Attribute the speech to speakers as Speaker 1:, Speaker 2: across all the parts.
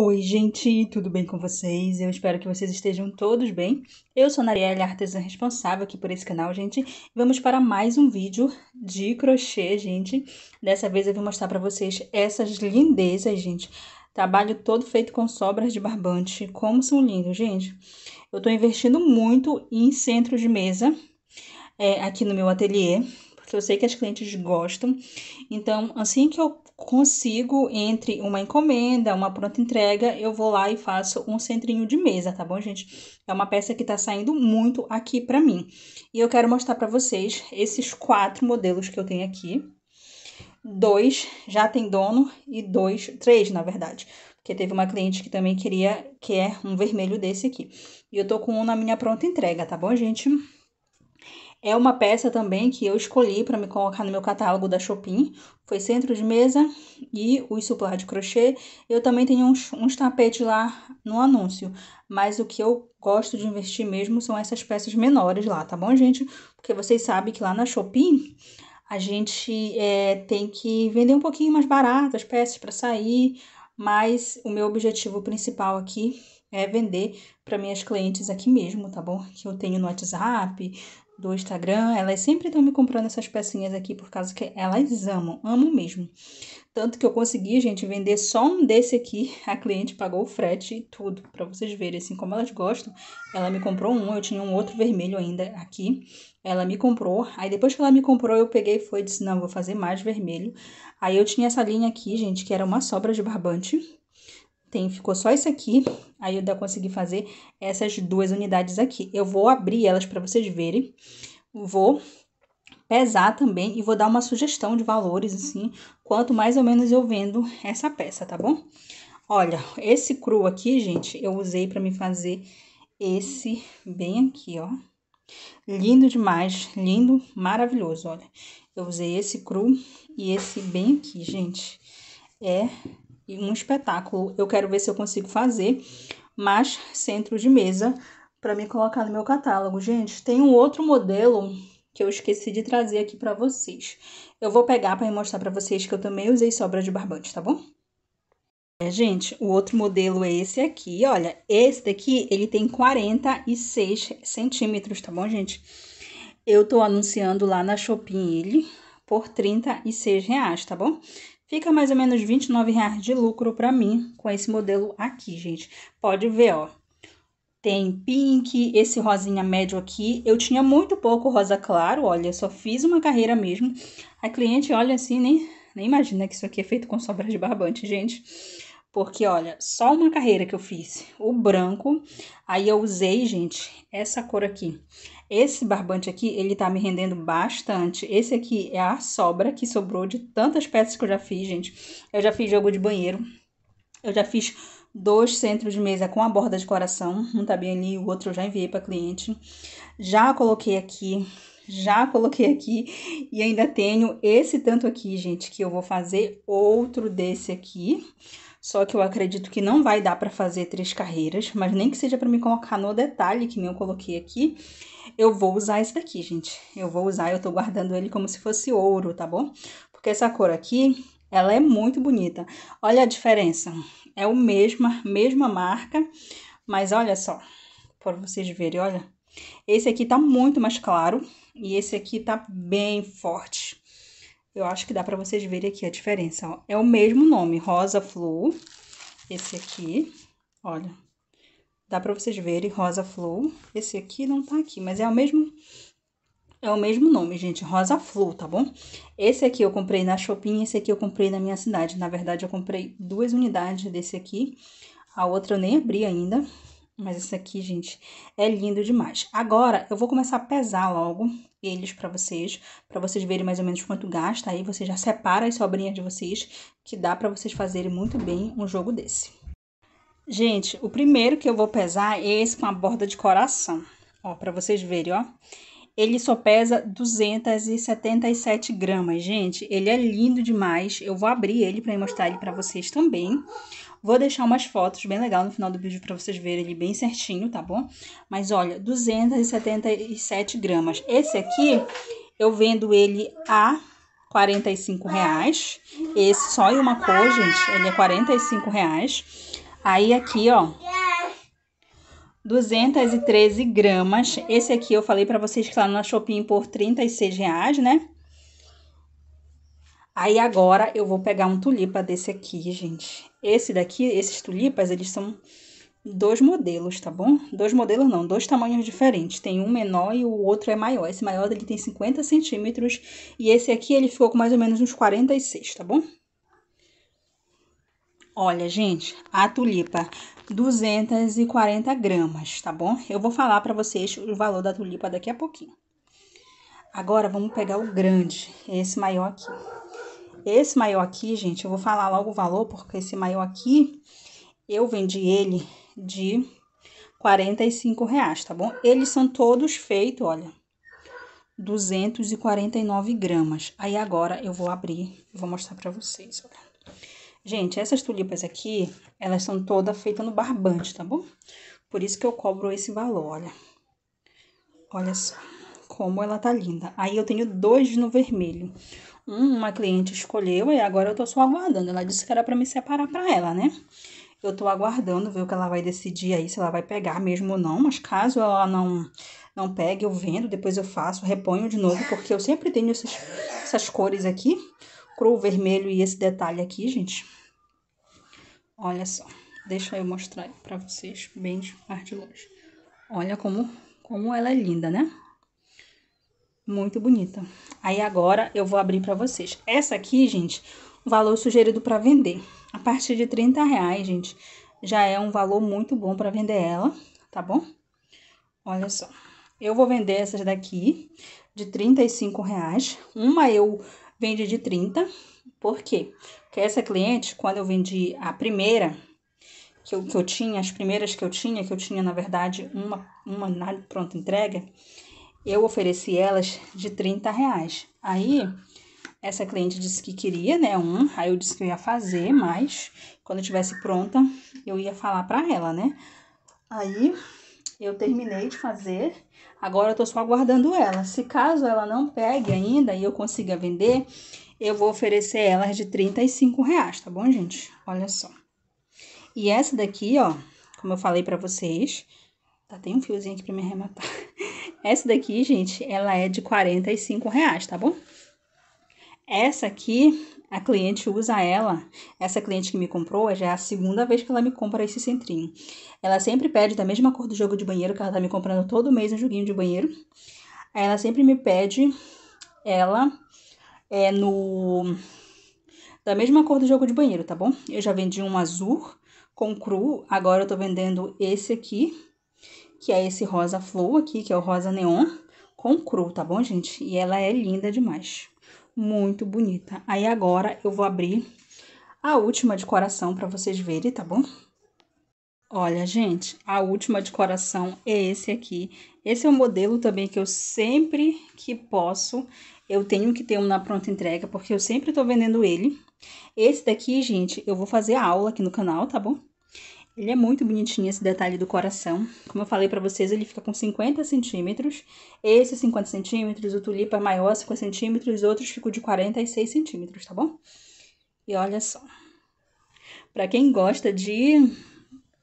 Speaker 1: Oi, gente, tudo bem com vocês? Eu espero que vocês estejam todos bem. Eu sou a Narielle, artesã responsável aqui por esse canal, gente. Vamos para mais um vídeo de crochê, gente. Dessa vez eu vou mostrar para vocês essas lindezas, gente. Trabalho todo feito com sobras de barbante. Como são lindos, gente. Eu estou investindo muito em centro de mesa é, aqui no meu ateliê, porque eu sei que as clientes gostam. Então, assim que eu consigo, entre uma encomenda, uma pronta entrega, eu vou lá e faço um centrinho de mesa, tá bom, gente? É uma peça que tá saindo muito aqui pra mim. E eu quero mostrar pra vocês esses quatro modelos que eu tenho aqui. Dois já tem dono e dois, três, na verdade. Porque teve uma cliente que também queria, que é um vermelho desse aqui. E eu tô com um na minha pronta entrega, tá bom, gente? É uma peça também que eu escolhi para me colocar no meu catálogo da Chopin. Foi centro de mesa e o suplá de crochê. Eu também tenho uns, uns tapetes lá no anúncio. Mas o que eu gosto de investir mesmo são essas peças menores lá, tá bom, gente? Porque vocês sabem que lá na Chopin a gente é, tem que vender um pouquinho mais barato as peças para sair. Mas o meu objetivo principal aqui é vender para minhas clientes aqui mesmo, tá bom? Que eu tenho no WhatsApp, do Instagram, elas sempre estão me comprando essas pecinhas aqui por causa que elas amam, amam mesmo. Tanto que eu consegui, gente, vender só um desse aqui. A cliente pagou o frete e tudo, para vocês verem assim como elas gostam. Ela me comprou um, eu tinha um outro vermelho ainda aqui. Ela me comprou. Aí depois que ela me comprou, eu peguei e foi disse: "Não, vou fazer mais vermelho". Aí eu tinha essa linha aqui, gente, que era uma sobra de barbante tem, ficou só isso aqui. Aí eu ainda consegui fazer essas duas unidades aqui. Eu vou abrir elas para vocês verem. Vou pesar também e vou dar uma sugestão de valores, assim, quanto mais ou menos eu vendo essa peça, tá bom? Olha, esse cru aqui, gente, eu usei para me fazer esse bem aqui, ó. Lindo demais, lindo, maravilhoso, olha. Eu usei esse cru e esse bem aqui, gente. É um espetáculo. Eu quero ver se eu consigo fazer mais centros de mesa para me colocar no meu catálogo. Gente, tem um outro modelo que eu esqueci de trazer aqui para vocês. Eu vou pegar para mostrar para vocês que eu também usei sobra de barbante, tá bom? É, gente, o outro modelo é esse aqui. Olha, esse daqui, ele tem 46 centímetros, tá bom, gente? Eu tô anunciando lá na Shopping ele por 36 reais, tá bom? Fica mais ou menos R$29,00 reais de lucro para mim com esse modelo aqui, gente. Pode ver, ó. Tem pink, esse rosinha médio aqui. Eu tinha muito pouco rosa claro, olha, só fiz uma carreira mesmo. A cliente olha assim, nem, nem imagina que isso aqui é feito com sobra de barbante, gente. Porque, olha, só uma carreira que eu fiz, o branco. Aí eu usei, gente, essa cor aqui. Esse barbante aqui, ele tá me rendendo bastante. Esse aqui é a sobra que sobrou de tantas peças que eu já fiz, gente. Eu já fiz jogo de banheiro. Eu já fiz dois centros de mesa com a borda de coração. Um tá bem ali, o outro eu já enviei pra cliente. Já coloquei aqui já coloquei aqui e ainda tenho esse tanto aqui, gente, que eu vou fazer outro desse aqui. Só que eu acredito que não vai dar para fazer três carreiras, mas nem que seja para me colocar no detalhe, que nem eu coloquei aqui. Eu vou usar esse daqui, gente. Eu vou usar, eu tô guardando ele como se fosse ouro, tá bom? Porque essa cor aqui, ela é muito bonita. Olha a diferença. É o mesma, mesma marca, mas olha só, para vocês verem, olha. Esse aqui tá muito mais claro e esse aqui tá bem forte. Eu acho que dá para vocês verem aqui a diferença, ó. É o mesmo nome, Rosa Flu, esse aqui, olha. Dá para vocês verem, Rosa Flow. Esse aqui não tá aqui, mas é o mesmo é o mesmo nome, gente, Rosa Flow tá bom? Esse aqui eu comprei na Shopping, esse aqui eu comprei na minha cidade. Na verdade, eu comprei duas unidades desse aqui. A outra eu nem abri ainda, mas esse aqui, gente, é lindo demais. Agora, eu vou começar a pesar logo eles para vocês, para vocês verem mais ou menos quanto gasta. Aí você já separa as sobrinhas de vocês, que dá para vocês fazerem muito bem um jogo desse. Gente, o primeiro que eu vou pesar é esse com a borda de coração, ó, para vocês verem, ó. Ele só pesa 277 gramas, gente. Ele é lindo demais. Eu vou abrir ele para mostrar ele para vocês também. Vou deixar umas fotos bem legal no final do vídeo para vocês verem ele bem certinho, tá bom? Mas olha, 277 gramas. Esse aqui, eu vendo ele a 45 reais. Esse só em uma cor, gente, ele é 45 reais. Aí aqui, ó, 213 gramas. Esse aqui eu falei pra vocês que tá na Shopping por 36 reais, né? Aí agora eu vou pegar um tulipa desse aqui, gente. Esse daqui, esses tulipas, eles são dois modelos, tá bom? Dois modelos não, dois tamanhos diferentes. Tem um menor e o outro é maior. Esse maior ele tem 50 centímetros e esse aqui ele ficou com mais ou menos uns 46, tá bom? Olha, gente, a tulipa, 240 gramas, tá bom? Eu vou falar para vocês o valor da tulipa daqui a pouquinho. Agora, vamos pegar o grande, esse maior aqui. Esse maior aqui, gente, eu vou falar logo o valor, porque esse maior aqui, eu vendi ele de 45 reais, tá bom? Eles são todos feitos, olha, 249 gramas. Aí, agora, eu vou abrir, vou mostrar para vocês, olha. Gente, essas tulipas aqui, elas são todas feitas no barbante, tá bom? Por isso que eu cobro esse valor, olha. Olha só como ela tá linda. Aí eu tenho dois no vermelho. Um, uma cliente escolheu e agora eu tô só aguardando. Ela disse que era para me separar para ela, né? Eu tô aguardando ver o que ela vai decidir aí, se ela vai pegar mesmo ou não. Mas caso ela não não pegue, eu vendo, depois eu faço, reponho de novo, porque eu sempre tenho essas, essas cores aqui cru, vermelho e esse detalhe aqui, gente. Olha só. Deixa eu mostrar para vocês bem de parte de longe. Olha como, como ela é linda, né? Muito bonita. Aí agora eu vou abrir para vocês. Essa aqui, gente, o valor sugerido para vender. A partir de 30 reais, gente, já é um valor muito bom para vender ela, tá bom? Olha só. Eu vou vender essas daqui de 35 reais. Uma eu vende de 30. Por quê? Porque essa cliente, quando eu vendi a primeira que eu, que eu tinha, as primeiras que eu tinha, que eu tinha na verdade uma, uma na pronta entrega, eu ofereci elas de 30 reais. Aí essa cliente disse que queria, né? Um, aí eu disse que eu ia fazer, mas quando eu tivesse pronta, eu ia falar para ela, né? Aí eu terminei de fazer, agora eu tô só aguardando ela. Se caso ela não pegue ainda e eu consiga vender, eu vou oferecer elas de 35 reais, tá bom, gente? Olha só. E essa daqui, ó, como eu falei pra vocês, tá, tem um fiozinho aqui pra me arrematar. Essa daqui, gente, ela é de 45 reais, tá bom? Essa aqui a cliente usa ela. Essa cliente que me comprou já é a segunda vez que ela me compra esse centrinho. Ela sempre pede da mesma cor do jogo de banheiro, que ela tá me comprando todo mês um joguinho de banheiro. Ela sempre me pede ela é no da mesma cor do jogo de banheiro, tá bom? Eu já vendi um azul com cru, agora eu tô vendendo esse aqui, que é esse rosa flow aqui, que é o rosa neon com cru, tá bom, gente? E ela é linda demais muito bonita. Aí agora eu vou abrir a última de coração para vocês verem, tá bom? Olha, gente, a última de coração é esse aqui. Esse é um modelo também que eu sempre que posso, eu tenho que ter um na pronta entrega, porque eu sempre tô vendendo ele. Esse daqui, gente, eu vou fazer a aula aqui no canal, tá bom? Ele é muito bonitinho esse detalhe do coração. Como eu falei para vocês, ele fica com 50 centímetros. Esse 50 centímetros, o tulipa é maior, 50 centímetros, Os outros ficam de 46 centímetros, tá bom? E olha só. Para quem gosta de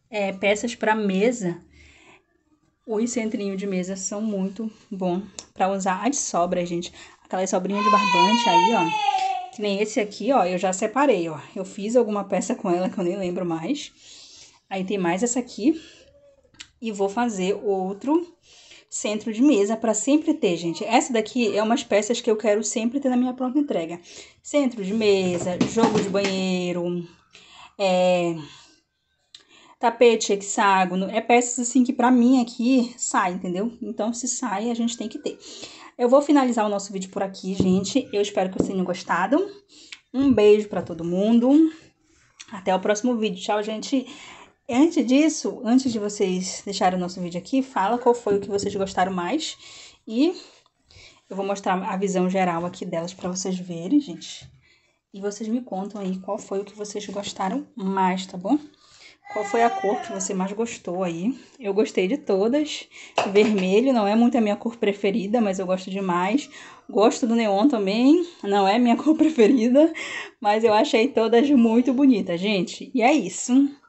Speaker 1: é, peças para mesa, os centrinhos de mesa são muito bom para usar as sobras, gente. Aquela sobrinha de barbante aí, ó. Que nem esse aqui, ó, eu já separei, ó. Eu fiz alguma peça com ela que eu nem lembro mais. Aí tem mais essa aqui. E vou fazer outro centro de mesa para sempre ter, gente. Essa daqui é umas peças que eu quero sempre ter na minha pronta entrega. Centro de mesa, jogo de banheiro, é, tapete hexágono, é peças assim que para mim aqui sai, entendeu? Então se sai, a gente tem que ter. Eu vou finalizar o nosso vídeo por aqui, gente. Eu espero que vocês tenham gostado. Um beijo para todo mundo. Até o próximo vídeo. Tchau, gente. Antes disso, antes de vocês deixarem o nosso vídeo aqui, fala qual foi o que vocês gostaram mais e eu vou mostrar a visão geral aqui delas para vocês verem, gente. E vocês me contam aí qual foi o que vocês gostaram mais, tá bom? Qual foi a cor que você mais gostou aí? Eu gostei de todas. Vermelho não é muito a minha cor preferida, mas eu gosto demais. Gosto do neon também, não é minha cor preferida, mas eu achei todas muito bonitas, gente. E é isso.